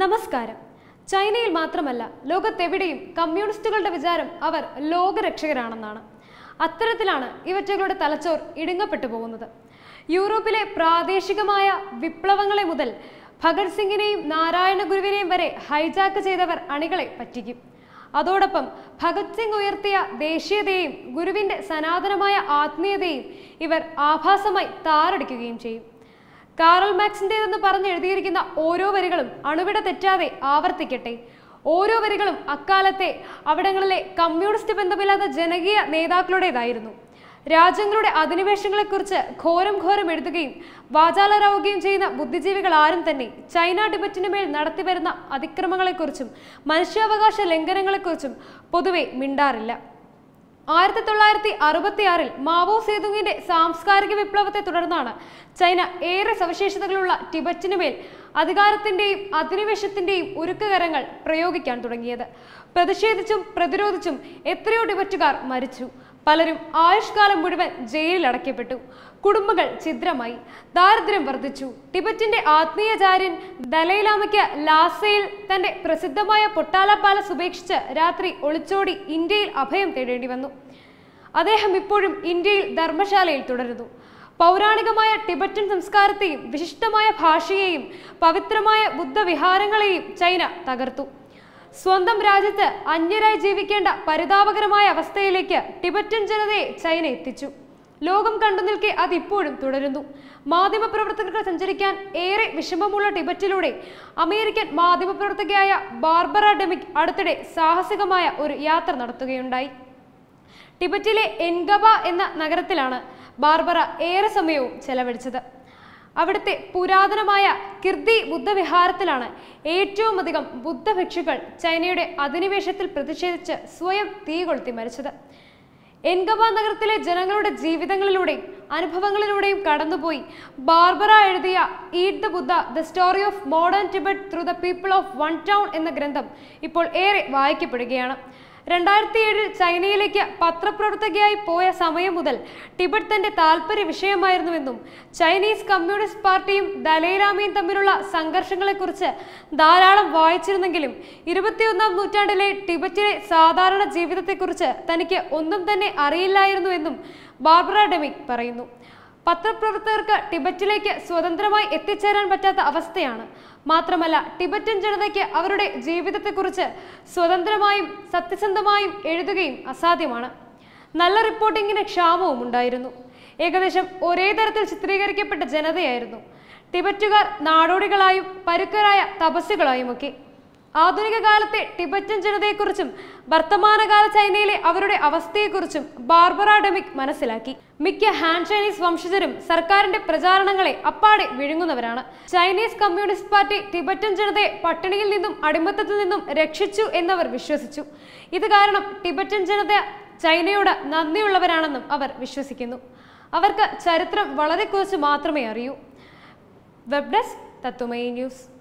നമസ്കാരം ചൈനയിൽ മാത്രമല്ല ലോകത്തെവിടെയും കമ്മ്യൂണിസ്റ്റുകളുടെ വിചാരം അവർ ലോകരക്ഷകരാണെന്നാണ് അത്തരത്തിലാണ് ഇവറ്റകളുടെ തലച്ചോർ ഇടുങ്ങപ്പെട്ടു പോകുന്നത് യൂറോപ്പിലെ പ്രാദേശികമായ വിപ്ലവങ്ങളെ മുതൽ ഭഗത് സിംഗിനെയും നാരായണ ഗുരുവിനെയും വരെ ഹൈജാക്ക് ചെയ്തവർ അണികളെ പറ്റിക്കും അതോടൊപ്പം ഭഗത് സിംഗ് ഉയർത്തിയ ദേശീയതയും ഗുരുവിൻ്റെ സനാതനമായ ആത്മീയതയും ഇവർ ആഭാസമായി താറടിക്കുകയും ചെയ്യും കാറൽ മാക്സിൻ്റേതെന്ന് പറഞ്ഞ് എഴുതിയിരിക്കുന്ന ഓരോ വരികളും അണുവിട തെറ്റാതെ ആവർത്തിക്കട്ടെ ഓരോ വരികളും അക്കാലത്തെ അവിടങ്ങളിലെ കമ്മ്യൂണിസ്റ്റ് ബന്ധമില്ലാത്ത ജനകീയ നേതാക്കളുടേതായിരുന്നു രാജ്യങ്ങളുടെ അധിനിവേശങ്ങളെക്കുറിച്ച് ഘോരം ഘോരം എഴുതുകയും വാചാലറാവുകയും ചെയ്യുന്ന ബുദ്ധിജീവികൾ ആരും തന്നെ ചൈന ടിബറ്റിന് മേൽ നടത്തിവരുന്ന അതിക്രമങ്ങളെക്കുറിച്ചും മനുഷ്യാവകാശ ലംഘനങ്ങളെക്കുറിച്ചും പൊതുവെ മിണ്ടാറില്ല ആയിരത്തി തൊള്ളായിരത്തി അറുപത്തിയാറിൽ മാവോ സേതുങ്ങിന്റെ സാംസ്കാരിക വിപ്ലവത്തെ തുടർന്നാണ് ചൈന ഏറെ സവിശേഷതകളുള്ള ടിബറ്റിനു മേൽ അധികാരത്തിന്റെയും അധിനിവേശത്തിന്റെയും ഉരുക്കുകരങ്ങൾ പ്രയോഗിക്കാൻ തുടങ്ങിയത് പ്രതിഷേധിച്ചും പ്രതിരോധിച്ചും എത്രയോ ടിബറ്റുകാർ മരിച്ചു പലരും ആയുഷ്കാലം മുഴുവൻ ജയിലിലടയ്ക്കപ്പെട്ടു കുടുംബങ്ങൾ ഛിദ്രമായി ദാരിദ്ര്യം വർദ്ധിച്ചു ടിബറ്റിന്റെ ആത്മീയചാര്യൻ ദലൈലാമയ്ക്ക് ലാസയിൽ തന്റെ പ്രസിദ്ധമായ പൊട്ടാല ഉപേക്ഷിച്ച് രാത്രി ഒളിച്ചോടി ഇന്ത്യയിൽ അഭയം തേടേണ്ടി വന്നു അദ്ദേഹം ഇപ്പോഴും ഇന്ത്യയിൽ ധർമ്മശാലയിൽ തുടരുന്നു പൗരാണികമായ ടിബറ്റൻ സംസ്കാരത്തെയും വിശിഷ്ടമായ ഭാഷയെയും പവിത്രമായ ബുദ്ധവിഹാരങ്ങളെയും ചൈന തകർത്തു സ്വന്തം രാജ്യത്ത് അന്യരായി ജീവിക്കേണ്ട പരിതാപകരമായ അവസ്ഥയിലേക്ക് ടിബറ്റൻ ജനതയെ ചൈന എത്തിച്ചു ലോകം കണ്ടു നിൽക്കെ അതിപ്പോഴും തുടരുന്നു പ്രവർത്തകർക്ക് സഞ്ചരിക്കാൻ ഏറെ വിഷമമുള്ള ടിബറ്റിലൂടെ അമേരിക്കൻ മാധ്യമപ്രവർത്തകയായ ബാർബറ ഡെമിക് അടുത്തിടെ സാഹസികമായ ഒരു യാത്ര നടത്തുകയുണ്ടായി ടിബറ്റിലെ എൻഗബ എന്ന നഗരത്തിലാണ് ബാർബറ ഏറെ സമയവും ചെലവഴിച്ചത് അവിടുത്തെ പുരാതനമായ കിർദി ബുദ്ധവിഹാരത്തിലാണ് ഏറ്റവും അധികം ബുദ്ധഭിക്ഷുക്കൾ ചൈനയുടെ അധിനിവേശത്തിൽ പ്രതിഷേധിച്ച് സ്വയം തീ കൊളുത്തി മരിച്ചത് എൻഗബ നഗരത്തിലെ ജനങ്ങളുടെ ജീവിതങ്ങളിലൂടെയും അനുഭവങ്ങളിലൂടെയും കടന്നുപോയി ബാർബറ എഴുതിയ eat the Buddha the story of modern Tibet through the people of one town എന്ന ഗ്രന്ഥം ഇപ്പോൾ ഏറെ വായിക്കപ്പെടുകയാണ് രണ്ടായിരത്തി ഏഴിൽ ചൈനയിലേക്ക് പത്രപ്രവർത്തകയായി പോയ സമയം മുതൽ ടിബറ്റ് തന്റെ താല്പര്യ വിഷയമായിരുന്നുവെന്നും ചൈനീസ് കമ്മ്യൂണിസ്റ്റ് പാർട്ടിയും ദലൈലാമയും തമ്മിലുള്ള സംഘർഷങ്ങളെക്കുറിച്ച് ധാരാളം വായിച്ചിരുന്നെങ്കിലും ഇരുപത്തിയൊന്നാം നൂറ്റാണ്ടിലെ ടിബറ്റിലെ സാധാരണ ജീവിതത്തെക്കുറിച്ച് തനിക്ക് ഒന്നും തന്നെ അറിയില്ലായിരുന്നുവെന്നും ബാർബറ ഡെമിക് പറയുന്നു പത്രപ്രവർത്തകർക്ക് ടിബറ്റിലേക്ക് സ്വതന്ത്രമായി എത്തിച്ചേരാൻ പറ്റാത്ത അവസ്ഥയാണ് മാത്രമല്ല ടിബറ്റൻ ജനതയ്ക്ക് അവരുടെ ജീവിതത്തെക്കുറിച്ച് സ്വതന്ത്രമായും സത്യസന്ധമായും എഴുതുകയും അസാധ്യമാണ് നല്ല റിപ്പോർട്ടിങ്ങിന് ക്ഷാമവും ഉണ്ടായിരുന്നു ഏകദേശം ഒരേ തരത്തിൽ ചിത്രീകരിക്കപ്പെട്ട ജനതയായിരുന്നു ടിബറ്റുകാർ നാടോടികളായും പരുക്കരായ തപസ്സുകളായുമൊക്കെ ആധുനിക കാലത്തെ ടിബറ്റൻ ജനതയെക്കുറിച്ചും വർത്തമാനകാല ചൈനയിലെ അവരുടെ അവസ്ഥയെക്കുറിച്ചും ബാർബറ ഡെമിക് മനസ്സിലാക്കി മിക്ക ഹാൻ ചൈനീസ് വംശജരും സർക്കാരിന്റെ പ്രചാരണങ്ങളെ അപ്പാടെ വിഴുങ്ങുന്നവരാണ് ചൈനീസ് കമ്മ്യൂണിസ്റ്റ് പാർട്ടി ടിബറ്റൻ ജനതയെ പട്ടിണിയിൽ നിന്നും അടിമത്തത്തിൽ നിന്നും രക്ഷിച്ചു എന്നവർ വിശ്വസിച്ചു ഇത് കാരണം ടിബറ്റൻ ജനത ചൈനയോട് നന്ദിയുള്ളവരാണെന്നും അവർ വിശ്വസിക്കുന്നു അവർക്ക് ചരിത്രം വളരെ കുറച്ച് മാത്രമേ അറിയൂ വെബ് ഡെസ്ക് തത്വമയി ന്യൂസ്